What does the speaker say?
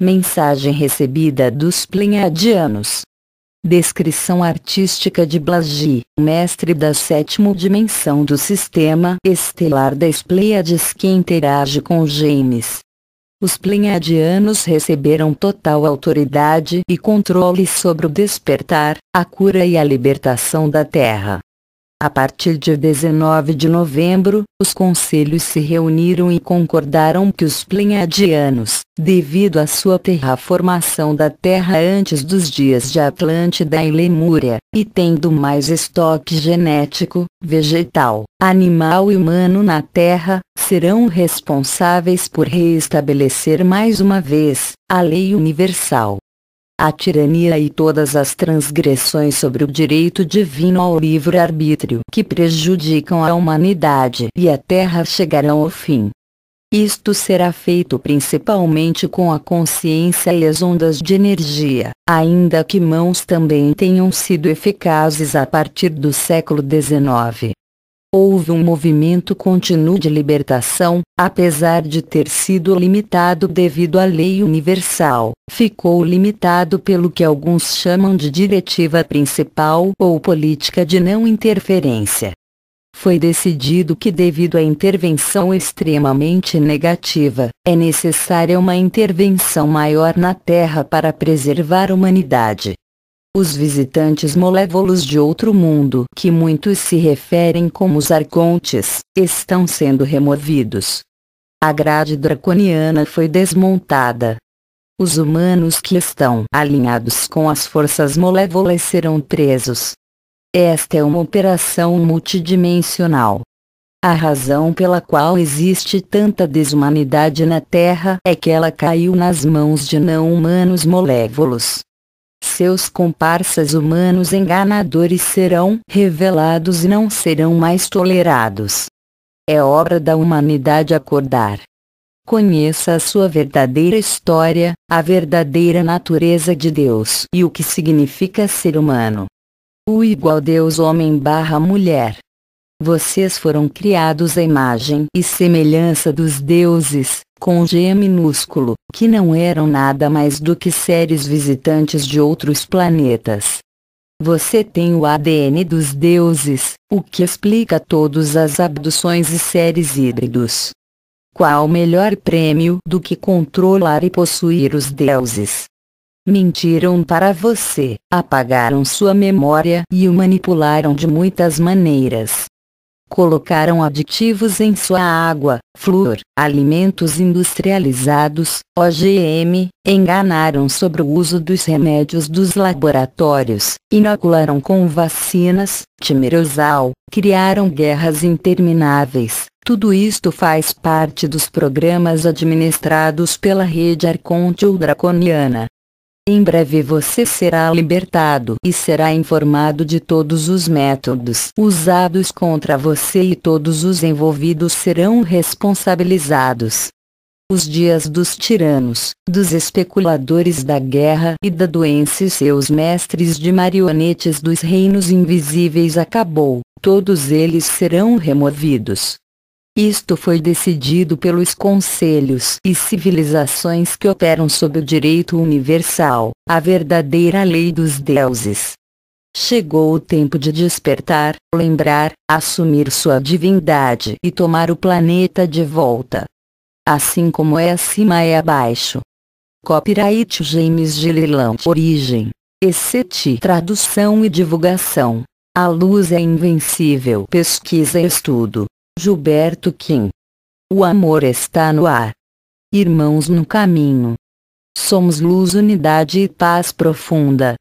Mensagem recebida dos plenadianos. Descrição artística de Blasi, mestre da sétima dimensão do sistema estelar das Pleiades que interage com Gêmeos. Os plenadianos receberam total autoridade e controle sobre o despertar, a cura e a libertação da Terra. A partir de 19 de novembro, os conselhos se reuniram e concordaram que os pleiadianos, devido à sua terraformação da Terra antes dos dias de Atlântida e Lemúria, e tendo mais estoque genético, vegetal, animal e humano na Terra, serão responsáveis por reestabelecer mais uma vez a lei universal a tirania e todas as transgressões sobre o direito divino ao livre-arbítrio que prejudicam a humanidade e a terra chegarão ao fim. Isto será feito principalmente com a consciência e as ondas de energia, ainda que mãos também tenham sido eficazes a partir do século XIX houve um movimento contínuo de libertação, apesar de ter sido limitado devido à lei universal, ficou limitado pelo que alguns chamam de diretiva principal ou política de não interferência. Foi decidido que devido à intervenção extremamente negativa, é necessária uma intervenção maior na Terra para preservar a humanidade os visitantes molévolos de outro mundo que muitos se referem como os arcontes, estão sendo removidos. A grade draconiana foi desmontada. Os humanos que estão alinhados com as forças molévolas serão presos. Esta é uma operação multidimensional. A razão pela qual existe tanta desumanidade na Terra é que ela caiu nas mãos de não-humanos molévolos seus comparsas humanos enganadores serão revelados e não serão mais tolerados. É obra da humanidade acordar. Conheça a sua verdadeira história, a verdadeira natureza de Deus e o que significa ser humano. O igual Deus homem barra mulher. Vocês foram criados à imagem e semelhança dos deuses, com G minúsculo, que não eram nada mais do que seres visitantes de outros planetas. Você tem o ADN dos deuses, o que explica todas as abduções e seres híbridos. Qual melhor prêmio do que controlar e possuir os deuses? Mentiram para você, apagaram sua memória e o manipularam de muitas maneiras colocaram aditivos em sua água, flúor, alimentos industrializados, OGM, enganaram sobre o uso dos remédios dos laboratórios, inocularam com vacinas, timerosal, criaram guerras intermináveis. Tudo isto faz parte dos programas administrados pela rede Arconte Draconiana. Em breve você será libertado e será informado de todos os métodos usados contra você e todos os envolvidos serão responsabilizados. Os dias dos tiranos, dos especuladores da guerra e da doença e seus mestres de marionetes dos reinos invisíveis acabou, todos eles serão removidos. Isto foi decidido pelos conselhos e civilizações que operam sob o direito universal, a verdadeira lei dos deuses. Chegou o tempo de despertar, lembrar, assumir sua divindade e tomar o planeta de volta. Assim como é acima é abaixo. Copyright James Gilliland Origem. Except tradução e divulgação. A luz é invencível. Pesquisa e estudo. Gilberto Kim. O amor está no ar. Irmãos no caminho. Somos luz, unidade e paz profunda.